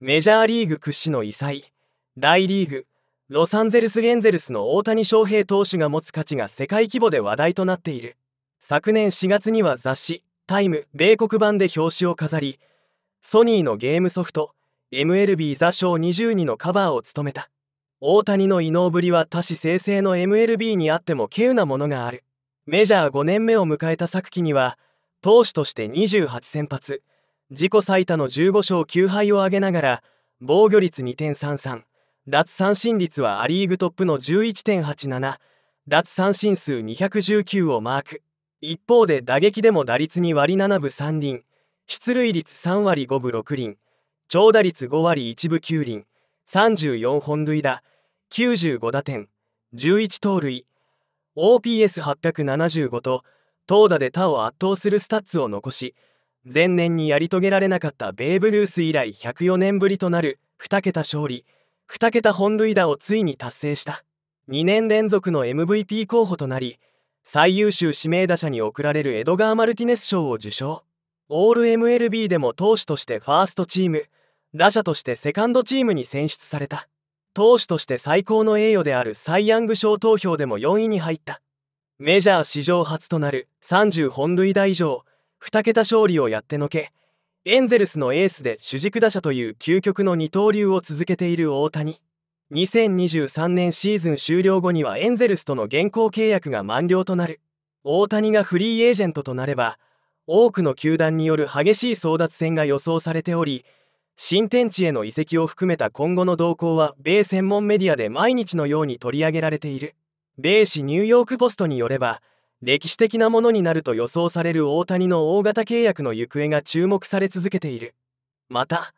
メジャーリーグ屈指の異彩大リーグロサンゼルス・エンゼルスの大谷翔平投手が持つ価値が世界規模で話題となっている昨年4月には雑誌「タイム米国版で表紙を飾りソニーのゲームソフト MLB 座賞22のカバーを務めた大谷の異能ぶりは多種生成の MLB にあっても稀有なものがあるメジャー5年目を迎えた昨季には投手として28先発自己最多の15勝9敗を挙げながら防御率2.33奪三振率はア・リーグトップの11.87奪三振数219をマーク一方で打撃でも打率2割7分3厘出塁率3割5分6厘長打率5割1分9厘34本塁打95打点11盗塁 OPS875 と投打で他を圧倒するスタッツを残し前年にやり遂げられなかったベーブ・ルース以来104年ぶりとなる2桁勝利2桁本塁打をついに達成した2年連続の MVP 候補となり最優秀指名打者に贈られるエドガー・マルティネス賞を受賞オール MLB でも投手としてファーストチーム打者としてセカンドチームに選出された投手として最高の栄誉であるサイ・ヤング賞投票でも4位に入ったメジャー史上初となる30本塁打以上2桁勝利をやってのけエンゼルスのエースで主軸打者という究極の二刀流を続けている大谷2023年シーズン終了後にはエンゼルスとの現行契約が満了となる大谷がフリーエージェントとなれば多くの球団による激しい争奪戦が予想されており新天地への移籍を含めた今後の動向は米専門メディアで毎日のように取り上げられている米紙ニューヨーク・ポストによれば歴史的なものになると予想される大谷の大型契約の行方が注目され続けているまた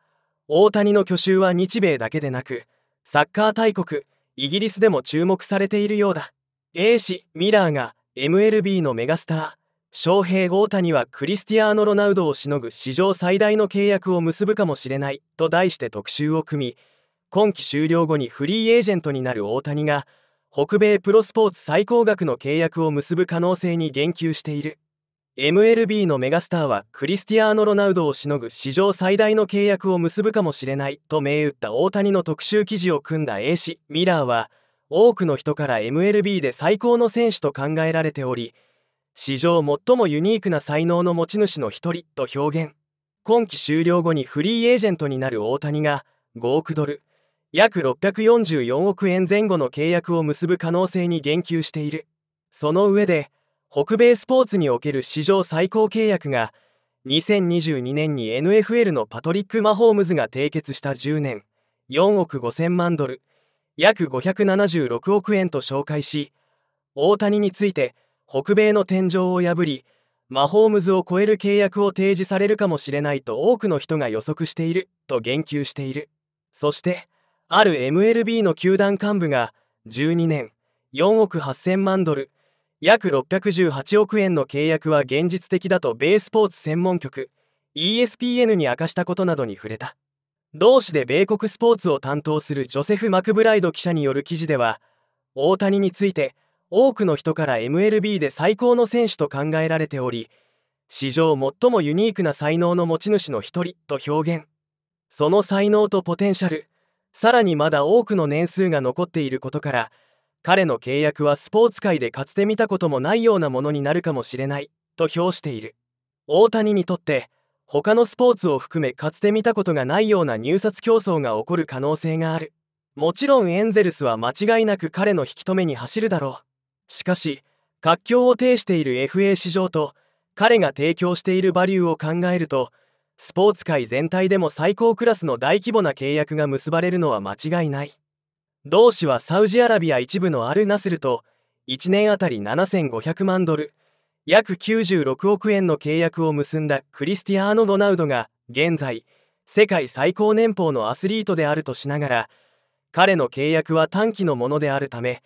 大谷の去就は日米だけでなくサッカー大国イギリスでも注目されているようだ A 氏ミラーが MLB のメガスター翔平大谷はクリスティアーノ・ロナウドをしのぐ史上最大の契約を結ぶかもしれないと題して特集を組み今季終了後にフリーエージェントになる大谷が北米プロスポーツ最高額の契約を結ぶ可能性に言及している MLB のメガスターはクリスティアーノ・ロナウドをしのぐ史上最大の契約を結ぶかもしれないと銘打った大谷の特集記事を組んだ A 氏ミラーは多くの人から MLB で最高の選手と考えられており史上最もユニークな才能の持ち主の一人と表現今季終了後にフリーエージェントになる大谷が5億ドル約644億円前後の契約を結ぶ可能性に言及しているその上で北米スポーツにおける史上最高契約が2022年に NFL のパトリック・マホームズが締結した10年4億5000万ドル約576億円と紹介し大谷について北米の天井を破りマホームズを超える契約を提示されるかもしれないと多くの人が予測していると言及しているそしてある MLB の球団幹部が12年4億8000万ドル約618億円の契約は現実的だとベースポーツ専門局 ESPN に明かしたことなどに触れた同誌で米国スポーツを担当するジョセフ・マクブライド記者による記事では大谷について多くの人から MLB で最高の選手と考えられており史上最もユニークな才能の持ち主の一人と表現その才能とポテンシャルさらにまだ多くの年数が残っていることから彼の契約はスポーツ界でかつて見たこともないようなものになるかもしれないと評している大谷にとって他のスポーツを含めかつて見たことがないような入札競争が起こる可能性があるもちろんエンゼルスは間違いなく彼の引き止めに走るだろうしかし活況を呈している FA 市場と彼が提供しているバリューを考えるとスポーツ界全体でも最高クラスの大規模な契約が結ばれるのは間違いない同氏はサウジアラビア一部のアル・ナスルと1年あたり7500万ドル約96億円の契約を結んだクリスティアーノ・ロナウドが現在世界最高年俸のアスリートであるとしながら彼の契約は短期のものであるため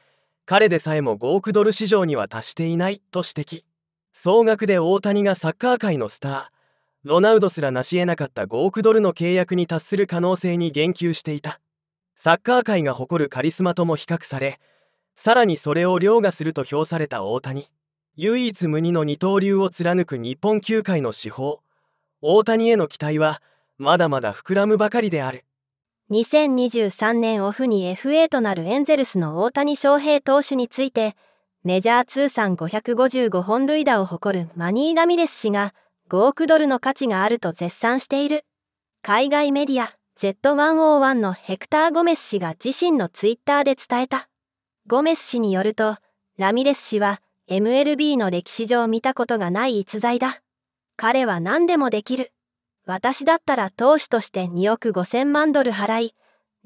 彼でさえも5億ドル市場には達していないと指摘総額で大谷がサッカー界のスターロナウドすら成し得なかった5億ドルの契約に達する可能性に言及していたサッカー界が誇るカリスマとも比較されさらにそれを凌駕すると評された大谷唯一無二の二刀流を貫く日本球界の至宝大谷への期待はまだまだ膨らむばかりである2023年オフに FA となるエンゼルスの大谷翔平投手についてメジャー通算555本塁打を誇るマニー・ラミレス氏が5億ドルの価値があると絶賛している海外メディア Z101 のヘクター・ゴメス氏が自身のツイッターで伝えたゴメス氏によるとラミレス氏は MLB の歴史上見たことがない逸材だ彼は何でもできる私だったら投手として2億5000万ドル払い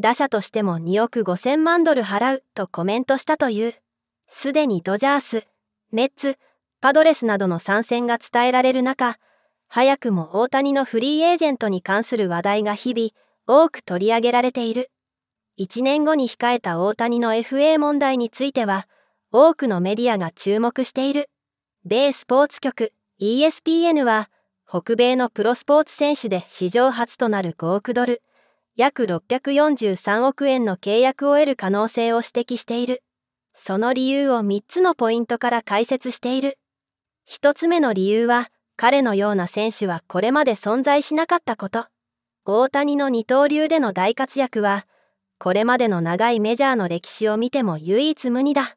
打者としても2億5000万ドル払うとコメントしたというすでにドジャースメッツパドレスなどの参戦が伝えられる中早くも大谷のフリーエージェントに関する話題が日々多く取り上げられている。1年後に控えた大谷の FA 問題については、多くのメディアが注目している。米スポーツ局 ESPN は、北米のプロスポーツ選手で史上初となる5億ドル、約643億円の契約を得る可能性を指摘している。その理由を3つのポイントから解説している。1つ目の理由は、彼のような選手はこれまで存在しなかったこと大谷の二刀流での大活躍はこれまでの長いメジャーの歴史を見ても唯一無二だ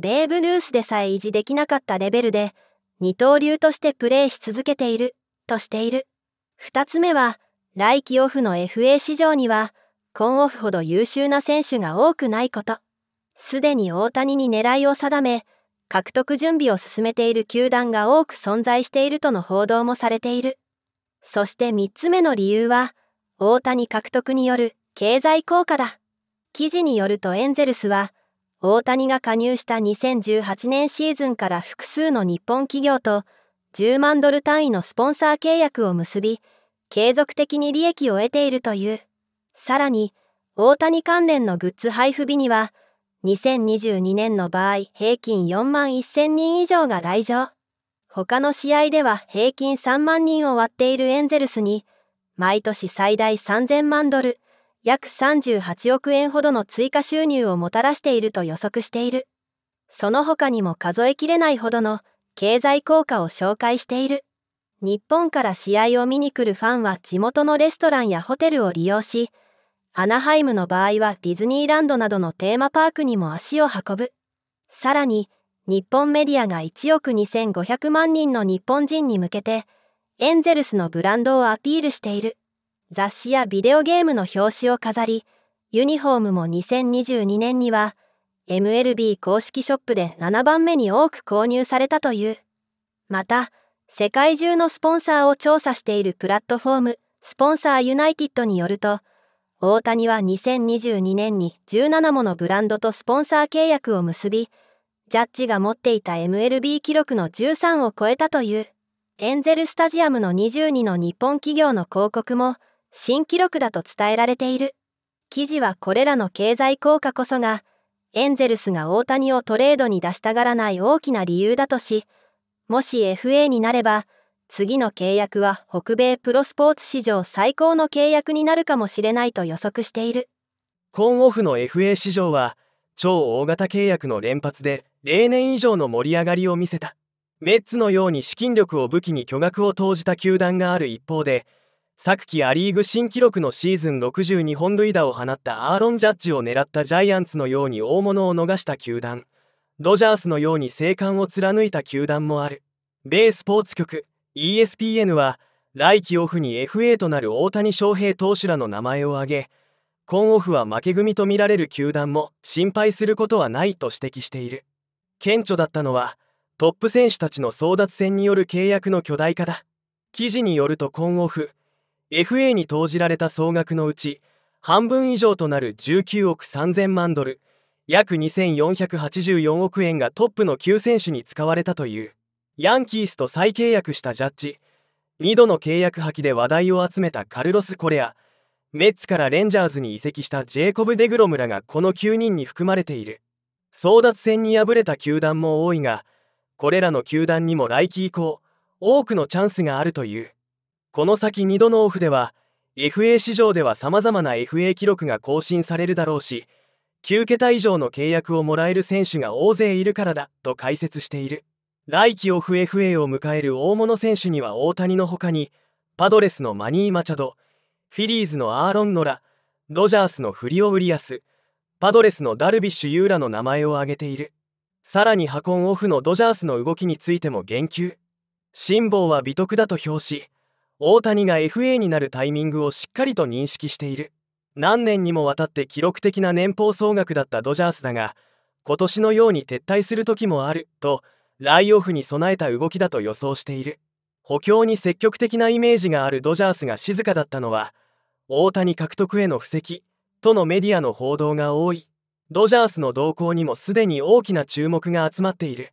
ベーブ・ルースでさえ維持できなかったレベルで二刀流としてプレーし続けているとしている2つ目は来季オフの FA 市場にはコンオフほど優秀な選手が多くないことすでに大谷に狙いを定め獲得準備を進めている球団が多く存在しているとの報道もされている。そして3つ目の理由は、大谷獲得による経済効果だ。記事によるとエンゼルスは、大谷が加入した2018年シーズンから複数の日本企業と10万ドル単位のスポンサー契約を結び、継続的に利益を得ているという。さらに、大谷関連のグッズ配布日には、2022年の場合平均4万1000人以上が来場。他の試合では平均3万人を割っているエンゼルスに、毎年最大3000万ドル、約38億円ほどの追加収入をもたらしていると予測している。その他にも数えきれないほどの経済効果を紹介している。日本から試合を見に来るファンは地元のレストランやホテルを利用し、アナハイムの場合はディズニーランドなどのテーマパークにも足を運ぶ。さらに、日本メディアが1億2500万人の日本人に向けて、エンゼルスのブランドをアピールしている。雑誌やビデオゲームの表紙を飾り、ユニフォームも2022年には、MLB 公式ショップで7番目に多く購入されたという。また、世界中のスポンサーを調査しているプラットフォーム、スポンサーユナイティッドによると、大谷は2022年に17ものブランドとスポンサー契約を結び、ジャッジが持っていた MLB 記録の13を超えたという、エンゼルスタジアムの22の日本企業の広告も、新記録だと伝えられている。記事はこれらの経済効果こそが、エンゼルスが大谷をトレードに出したがらない大きな理由だとし、もし FA になれば、次の契約は北米プロスポーツ史上最高の契約になるかもしれないと予測しているコーンオフの FA 市場は超大型契約の連発で例年以上の盛り上がりを見せたメッツのように資金力を武器に巨額を投じた球団がある一方で昨季ア・リーグ新記録のシーズン62本塁打を放ったアーロン・ジャッジを狙ったジャイアンツのように大物を逃した球団ドジャースのように生還を貫いた球団もある米スポーツ局 ESPN は来季オフに FA となる大谷翔平投手らの名前を挙げ今オフは負け組とみられる球団も心配することはないと指摘している顕著だったのはトップ選手たちの争奪戦による契約の巨大化だ記事によると今オフ FA に投じられた総額のうち半分以上となる19億3000万ドル約2484億円がトップの9選手に使われたというヤンキースと再契約したジャッジ2度の契約破棄で話題を集めたカルロス・コレアメッツからレンジャーズに移籍したジェイコブ・デグロムらがこの9人に含まれている争奪戦に敗れた球団も多いがこれらの球団にも来季以降多くのチャンスがあるというこの先2度のオフでは FA 市場ではさまざまな FA 記録が更新されるだろうし9桁以上の契約をもらえる選手が大勢いるからだと解説している。来季オフ FA を迎える大物選手には大谷の他にパドレスのマニー・マチャドフィリーズのアーロン・ノラドジャースのフリオ・ウリアスパドレスのダルビッシュ有らの名前を挙げているさらにハコンオフのドジャースの動きについても言及辛抱は美徳だと評し大谷が FA になるタイミングをしっかりと認識している何年にもわたって記録的な年俸総額だったドジャースだが今年のように撤退する時もあると「ライオフに備えた動きだと予想している補強に積極的なイメージがあるドジャースが静かだったのは大谷獲得への布石とのメディアの報道が多いドジャースの動向にもすでに大きな注目が集まっている